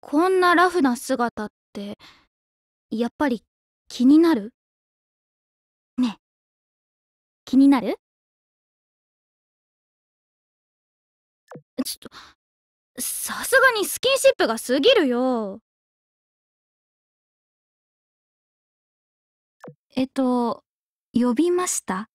こんなラフな姿ってやっぱり気になるねえ気になるちょっとさすがにスキンシップが過ぎるよえっと呼びました